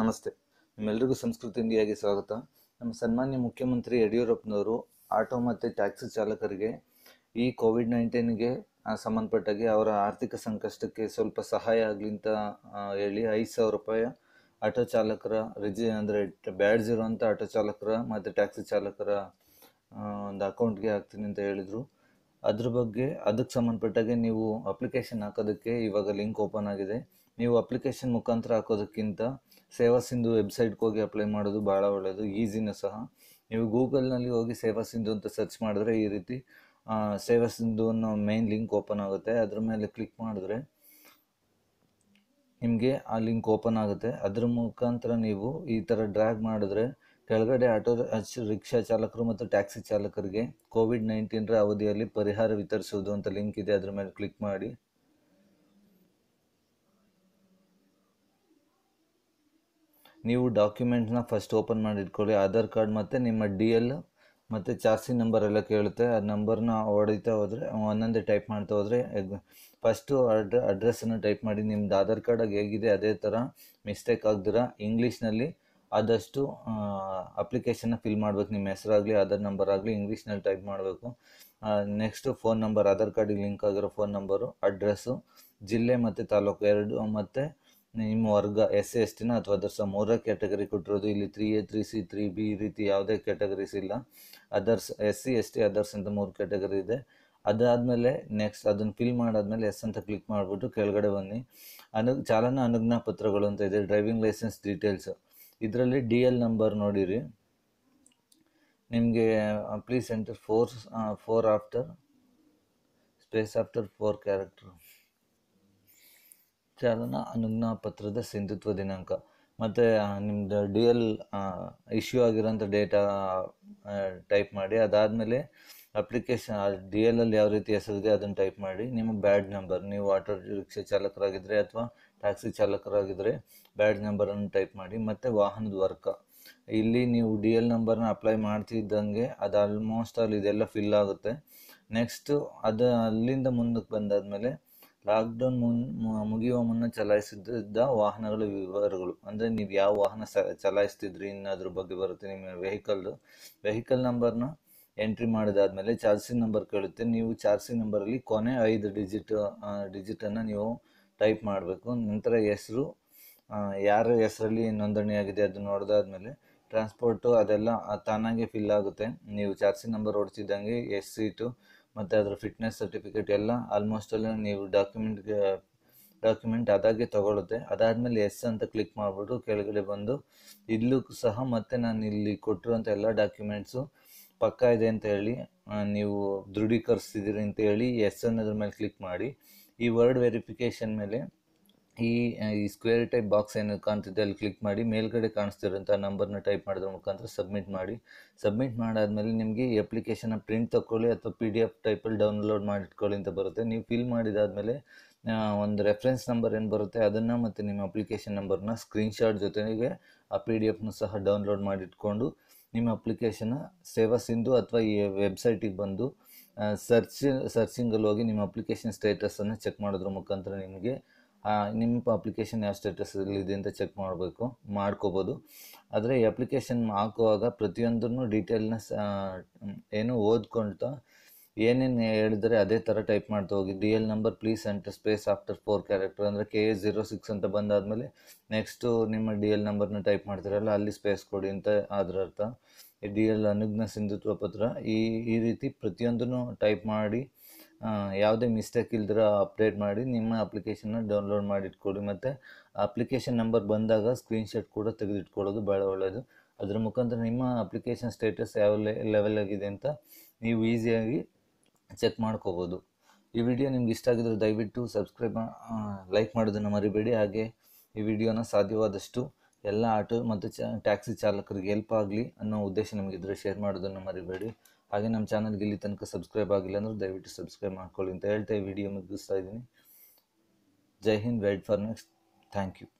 ನಮಸ್ತೆ ನಿಮ್ಮೆಲ್ಲರಿಗೂ ಸಂಸ್ಕೃತಿ ಇಂಡಿಯಾಗೆ ಸ್ವಾಗತ ನಮ್ಮ ಸನ್ಮಾನ್ಯ ಮುಖ್ಯಮಂತ್ರಿ ಯಡಿಯೂರಪ್ಪನವರು ಆಟೋ ಮತ್ತು ಟ್ಯಾಕ್ಸಿ ಚಾಲಕರಿಗೆ ಈ ಕೋವಿಡ್ ನೈನ್ಟೀನ್ಗೆ ಸಂಬಂಧಪಟ್ಟಾಗೆ ಅವರ ಆರ್ಥಿಕ ಸಂಕಷ್ಟಕ್ಕೆ ಸ್ವಲ್ಪ ಸಹಾಯ ಆಗಲಿ ಅಂತ ಹೇಳಿ ಐದು ಸಾವಿರ ರೂಪಾಯಿ ಆಟೋ ಚಾಲಕರ ರಿಜಿ ಅಂದರೆ ಬ್ಯಾಡ್ಜ್ ಇರುವಂಥ ಆಟೋ ಚಾಲಕರ ಮತ್ತು ಟ್ಯಾಕ್ಸಿ ಚಾಲಕರ ಒಂದು ಅಕೌಂಟ್ಗೆ ಹಾಕ್ತೀನಿ ಅಂತ ಹೇಳಿದರು ಅದ್ರ ಬಗ್ಗೆ ಅದಕ್ಕೆ ಸಂಬಂಧಪಟ್ಟಾಗೆ ನೀವು ಅಪ್ಲಿಕೇಶನ್ ಹಾಕೋದಕ್ಕೆ ಇವಾಗ ಲಿಂಕ್ ಓಪನ್ ಆಗಿದೆ ನೀವು ಅಪ್ಲಿಕೇಶನ್ ಮುಖಾಂತರ ಹಾಕೋದಕ್ಕಿಂತ ಸೇವಾ ಸಿಂಧು ವೆಬ್ಸೈಟ್ಗೆ ಹೋಗಿ ಅಪ್ಲೈ ಮಾಡೋದು ಭಾಳ ಒಳ್ಳೆಯದು ಈಸಿನೂ ಸಹ ನೀವು ಗೂಗಲ್ನಲ್ಲಿ ಹೋಗಿ ಸೇವಾ ಸಿಂಧು ಅಂತ ಸರ್ಚ್ ಮಾಡಿದ್ರೆ ಈ ರೀತಿ ಸೇವಾ ಸಿಂಧು ಅನ್ನೋ ಮೇನ್ ಲಿಂಕ್ ಓಪನ್ ಆಗುತ್ತೆ ಅದ್ರ ಮೇಲೆ ಕ್ಲಿಕ್ ಮಾಡಿದ್ರೆ ನಿಮಗೆ ಆ ಲಿಂಕ್ ಓಪನ್ ಆಗುತ್ತೆ ಅದ್ರ ಮುಖಾಂತರ ನೀವು ಈ ಥರ ಡ್ರ್ಯಾಗ್ ಮಾಡಿದ್ರೆ ಕೆಳಗಡೆ ಆಟೋ ರಿಕ್ಷಾ ಚಾಲಕರು ಮತ್ತು ಟ್ಯಾಕ್ಸಿ ಚಾಲಕರಿಗೆ ಕೋವಿಡ್ ನೈನ್ಟೀನ್ರ ಅವಧಿಯಲ್ಲಿ ಪರಿಹಾರ ವಿತರಿಸುವುದು ಅಂತ ಲಿಂಕ್ ಇದೆ ಅದ್ರ ಮೇಲೆ ಕ್ಲಿಕ್ ಮಾಡಿ ನೀವು ಡಾಕ್ಯುಮೆಂಟ್ನ ಫಸ್ಟ್ ಓಪನ್ ಮಾಡಿ ಇಟ್ಕೊಳ್ಳಿ ಆಧಾರ್ ಕಾರ್ಡ್ ಮತ್ತು ನಿಮ್ಮ ಡಿ ಎಲ್ ಮತ್ತು ಜಾಸ್ತಿ ನಂಬರ್ ಎಲ್ಲ ಕೇಳುತ್ತೆ ಆ ನಂಬರ್ನ ಹೊಡಿತಾ ಹೋದರೆ ಒಂದೊಂದೇ ಟೈಪ್ ಮಾಡ್ತಾ ಹೋದರೆ ಫಸ್ಟು ಅಡ್ರ ಅಡ್ರೆಸ್ಸನ್ನು ಟೈಪ್ ಮಾಡಿ ನಿಮ್ದು ಆಧಾರ್ ಕಾರ್ಡಾಗಿ ಹೇಗಿದೆ ಅದೇ ಥರ ಮಿಸ್ಟೇಕ್ ಆಗ್ದಿರ ಇಂಗ್ಲೀಷ್ನಲ್ಲಿ ಆದಷ್ಟು ಅಪ್ಲಿಕೇಶನ್ನ ಫಿಲ್ ಮಾಡಬೇಕು ನಿಮ್ಮ ಹೆಸರಾಗಲಿ ಆಧಾರ್ ನಂಬರ್ ಆಗಲಿ ಇಂಗ್ಲೀಷ್ನಲ್ಲಿ ಟೈಪ್ ಮಾಡಬೇಕು ನೆಕ್ಸ್ಟು ಫೋನ್ ನಂಬರ್ ಆಧಾರ್ ಕಾರ್ಡಿಗೆ ಲಿಂಕ್ ಆಗಿರೋ ಫೋನ್ ನಂಬರು ಅಡ್ರೆಸ್ಸು ಜಿಲ್ಲೆ ಮತ್ತು ತಾಲೂಕು ಎರಡು ಮತ್ತು ನಿಮ್ಮ ವರ್ಗ ಎಸ್ ಸಿ ಎಸ್ ಟಿನ ಅಥವಾ ಅದರ್ಸ ಮೂರೇ ಕ್ಯಾಟಗರಿ ಕೊಟ್ಟಿರೋದು ಇಲ್ಲಿ three A three C three B ರೀತಿ ಯಾವುದೇ ಕ್ಯಾಟಗರೀಸ್ ಇಲ್ಲ others S C S T others ಅಂತ ಮೂರು ಕ್ಯಾಟಗರಿ ಇದೆ ಅದಾದಮೇಲೆ ನೆಕ್ಸ್ಟ್ ಅದನ್ನು ಫಿಲ್ ಮಾಡಾದ್ಮೇಲೆ ಎಸ್ ಅಂತ ಕ್ಲಿಕ್ ಮಾಡಿಬಿಟ್ಟು ಕೆಳಗಡೆ ಬನ್ನಿ ಅನು ಚಾಲನಾ ಅನುಜ್ಞಾ ಪತ್ರಗಳು ಅಂತ ಇದೆ ಡ್ರೈವಿಂಗ್ ಲೈಸೆನ್ಸ್ ಡೀಟೇಲ್ಸ್ ಇದರಲ್ಲಿ ಡಿ ಎಲ್ ನಂಬರ್ ನೋಡಿರಿ ನಿಮಗೆ please enter four four after space after four character ಚಾಲನಾ ಅನುಜ್ಞಾಪತ್ರದ ಸಿಂಧುತ್ವ ದಿನಾಂಕ ಮತ್ತು ನಿಮ್ಮದು ಡಿ ಎಲ್ ಇಶ್ಯೂ ಆಗಿರೋಂಥ ಡೇಟಾ ಟೈಪ್ ಮಾಡಿ ಅದಾದಮೇಲೆ ಅಪ್ಲಿಕೇಶನ್ ಡಿ ಅಲ್ಲಿ ಯಾವ ರೀತಿ ಹೆಸರಿದೆ ಅದನ್ನು ಟೈಪ್ ಮಾಡಿ ನಿಮ್ಮ ಬ್ಯಾಡ್ ನಂಬರ್ ನೀವು ಆಟೋ ರಿಕ್ಷಾ ಚಾಲಕರಾಗಿದ್ದರೆ ಅಥವಾ ಟ್ಯಾಕ್ಸಿ ಚಾಲಕರಾಗಿದ್ದರೆ ಬ್ಯಾಡ್ ನಂಬರನ್ನು ಟೈಪ್ ಮಾಡಿ ಮತ್ತು ವಾಹನದ ವರ್ಕ ಇಲ್ಲಿ ನೀವು ಡಿ ಎಲ್ ನಂಬರ್ನ ಅಪ್ಲೈ ಮಾಡ್ತಿದ್ದಂಗೆ ಅದು ಆಲ್ಮೋಸ್ಟ್ ಅಲ್ಲಿ ಇದೆಲ್ಲ ಫಿಲ್ ಆಗುತ್ತೆ ನೆಕ್ಸ್ಟು ಅದು ಅಲ್ಲಿಂದ ಮುಂದಕ್ಕೆ ಬಂದಾದಮೇಲೆ ಲಾಕ್ಡೌನ್ ಮುನ್ ಮುಗಿಯುವ ಮುನ್ನ ಚಲಾಯಿಸಿದ್ದ ವಾಹನಗಳ ವಿವರಗಳು ಅಂದರೆ ನೀವು ಯಾವ ವಾಹನ ಸ ಚಲಾಯಿಸ್ತಿದ್ರಿ ಇನ್ನದ್ರ ಬಗ್ಗೆ ಬರುತ್ತೆ ನಿಮ್ಮ ವೆಹಿಕಲ್ದು ವೆಹಿಕಲ್ ನಂಬರ್ನ ಎಂಟ್ರಿ ಮಾಡಿದಾದ್ಮೇಲೆ ಚಾರ್ಜಿ ನಂಬರ್ ಕೇಳುತ್ತೆ ನೀವು ಚಾರ್ಜಿ ನಂಬರಲ್ಲಿ ಕೊನೆ ಐದು ಡಿಜಿಟ್ ಡಿಜಿಟನ್ನು ನೀವು ಟೈಪ್ ಮಾಡಬೇಕು ನಂತರ ಹೆಸರು ಯಾರ ಹೆಸರಲ್ಲಿ ಆಗಿದೆ ಅದು ನೋಡಿದಾದ್ಮೇಲೆ ಟ್ರಾನ್ಸ್ಪೋರ್ಟು ಅದೆಲ್ಲ ತಾನಾಗೆ ಫಿಲ್ ಆಗುತ್ತೆ ನೀವು ಚಾರ್ಜಿ ನಂಬರ್ ಓಡಿಸಿದ್ದಂಗೆ ಎಸ್ ಸೀಟು ಮತ್ತು ಅದರ ಫಿಟ್ನೆಸ್ ಸರ್ಟಿಫಿಕೇಟ್ ಎಲ್ಲ ಆಲ್ಮೋಸ್ಟ್ ಅಲ್ಲಿ ನೀವು ಡಾಕ್ಯುಮೆಂಟ್ಗೆ ಡಾಕ್ಯುಮೆಂಟ್ ಅದಾಗೆ ತೊಗೊಳುತ್ತೆ ಅದಾದಮೇಲೆ ಎಸ್ ಅಂತ ಕ್ಲಿಕ್ ಮಾಡಿಬಿಟ್ಟು ಕೆಳಗಡೆ ಬಂದು ಇಲ್ಲೂ ಸಹ ಮತ್ತು ನಾನು ಇಲ್ಲಿ ಕೊಟ್ಟಿರುವಂಥ ಎಲ್ಲ ಡಾಕ್ಯುಮೆಂಟ್ಸು ಪಕ್ಕ ಇದೆ ಅಂತ ಹೇಳಿ ನೀವು ದೃಢೀಕರಿಸ್ತಿದ್ದೀರಿ ಅಂತ ಹೇಳಿ ಎಸ್ ಅನ್ನೋದ್ರ ಮೇಲೆ ಕ್ಲಿಕ್ ಮಾಡಿ ಈ ವರ್ಡ್ ವೆರಿಫಿಕೇಷನ್ ಮೇಲೆ ಈ ಈ ಸ್ಕ್ವೇರ್ ಟೈಪ್ ಬಾಕ್ಸ್ ಏನು ಕಾಣ್ತಿದೆ ಅಲ್ಲಿ ಕ್ಲಿಕ್ ಮಾಡಿ ಮೇಲ್ಗಡೆ ಕಾಣಿಸ್ತಿರೋಂಥ ನಂಬರ್ನ ಟೈಪ್ ಮಾಡಿದ್ರ ಮುಖಾಂತರ ಸಬ್ಮಿಟ್ ಮಾಡಿ ಸಬ್ಮಿಟ್ ಮಾಡಾದಮೇಲೆ ನಿಮಗೆ ಈ ಅಪ್ಲಿಕೇಶನ್ನ ಪ್ರಿಂಟ್ ತಗೊಳ್ಳಿ ಅಥವಾ ಪಿ ಡಿ ಎಫ್ ಟೈಪಲ್ಲಿ ಡೌನ್ಲೋಡ್ ಮಾಡಿಟ್ಕೊಳ್ಳಿ ಅಂತ ಬರುತ್ತೆ ನೀವು ಫಿಲ್ ಮಾಡಿದಾದಮೇಲೆ ಒಂದು ರೆಫರೆನ್ಸ್ ನಂಬರ್ ಏನು ಬರುತ್ತೆ ಅದನ್ನು ಮತ್ತು ನಿಮ್ಮ ಅಪ್ಲಿಕೇಶನ್ ನಂಬರ್ನ ಸ್ಕ್ರೀನ್ಶಾಟ್ ಜೊತೆಗೆ ಆ ಪಿ ಡಿ ಎಫ್ನು ಸಹ ಡೌನ್ಲೋಡ್ ಮಾಡಿಟ್ಕೊಂಡು ನಿಮ್ಮ ಅಪ್ಲಿಕೇಶನ್ನ ಸೇವಾ ಸಿಂಧು ಅಥವಾ ಈ ವೆಬ್ಸೈಟಿಗೆ ಬಂದು ಸರ್ಚ್ ಸರ್ಚಿಂಗಲ್ಲಿ ಹೋಗಿ ನಿಮ್ಮ ಅಪ್ಲಿಕೇಶನ್ ಸ್ಟೇಟಸನ್ನು ಚೆಕ್ ಮಾಡೋದ್ರ ಮುಖಾಂತರ ನಿಮಗೆ ನಿಮ್ಮ ಅಪ್ಲಿಕೇಶನ್ ಯಾವ ಸ್ಟೇಟಸ್ ಇದೆ ಅಂತ ಚೆಕ್ ಮಾಡಬೇಕು ಮಾಡ್ಕೋಬೋದು ಆದರೆ ಈ ಅಪ್ಲಿಕೇಶನ್ ಹಾಕುವಾಗ ಪ್ರತಿಯೊಂದನ್ನು ಡೀಟೇಲ್ನ ಏನು ಓದ್ಕೊಳ್ತಾ ಏನೇನು ಹೇಳಿದರೆ ಅದೇ ಥರ ಟೈಪ್ ಮಾಡ್ತಾ ಹೋಗಿ D L number please enter space after four character ಅಂದರೆ ಕೆ ಎ ಜೀರೋ ಸಿಕ್ಸ್ ಅಂತ ಬಂದಾದಮೇಲೆ ನೆಕ್ಸ್ಟು ನಿಮ್ಮ ಡಿ ಎಲ್ ನಂಬರ್ನ ಟೈಪ್ ಮಾಡ್ತಿರಲ್ಲ ಅಲ್ಲಿ ಸ್ಪೇಸ್ ಕೊಡಿ ಅಂತ ಅದರ ಅರ್ಥ ಡಿ ಎಲ್ ಅನುಜ್ಞ ಸಿಂಧುತ್ವ ಪತ್ರ ಈ ಈ ರೀತಿ ಪ್ರತಿಯೊಂದನ್ನು ಟೈಪ್ ಮಾಡಿ ಯಾವುದೇ ಮಿಸ್ಟೇಕ್ ಇಲ್ದಿರ ಅಪ್ಡೇಟ್ ಮಾಡಿ ನಿಮ್ಮ ಅಪ್ಲಿಕೇಶನ್ನ ಡೌನ್ಲೋಡ್ ಮಾಡಿ ಮತ್ತು ಅಪ್ಲಿಕೇಶನ್ ನಂಬರ್ ಬಂದಾಗ ಸ್ಕ್ರೀನ್ಶಾಟ್ ಕೂಡ ತೆಗೆದಿಟ್ಕೊಳ್ಳೋದು ಭಾಳ ಒಳ್ಳೆಯದು ಅದರ ಮುಖಾಂತರ ನಿಮ್ಮ ಅಪ್ಲಿಕೇಶನ್ ಸ್ಟೇಟಸ್ ಯಾವ ಲೆವೆಲ್ ಆಗಿದೆ ಅಂತ ನೀವು ಈಸಿಯಾಗಿ ಚೆಕ್ ಮಾಡ್ಕೋಬೋದು ಈ ವಿಡಿಯೋ ನಿಮ್ಗೆ ಇಷ್ಟ ಆಗಿದ್ರೆ ದಯವಿಟ್ಟು ಸಬ್ಸ್ಕ್ರೈಬ್ ಲೈಕ್ ಮಾಡೋದನ್ನು ಮರಿಬೇಡಿ ಹಾಗೆ ಈ ವಿಡಿಯೋನ ಸಾಧ್ಯವಾದಷ್ಟು ಎಲ್ಲ ಆಟೋ ಮತ್ತು ಚ ಟ್ಯಾಕ್ಸಿ ಚಾಲಕರಿಗೆ ಹೆಲ್ಪ್ ಆಗಲಿ ಅನ್ನೋ ಉದ್ದೇಶ ನಮಗಿದ್ರೆ ಶೇರ್ ಮಾಡೋದನ್ನು ಮರಿಬೇಡಿ ಹಾಗೆ ನಮ್ಮ ಚಾನಲ್ಗೆ ಇಲ್ಲಿ ತನಕ ಸಬ್ಸ್ಕ್ರೈಬ್ ಆಗಿಲ್ಲ ಅಂದರೆ ದಯವಿಟ್ಟು ಸಬ್ಸ್ಕ್ರೈಬ್ ಮಾಡ್ಕೊಳ್ಳಿ ಅಂತ ಹೇಳ್ತಾ ಈ ವಿಡಿಯೋ ಮುಗಿಸ್ತಾ ಇದ್ದೀನಿ Jai Hind wait for next thank you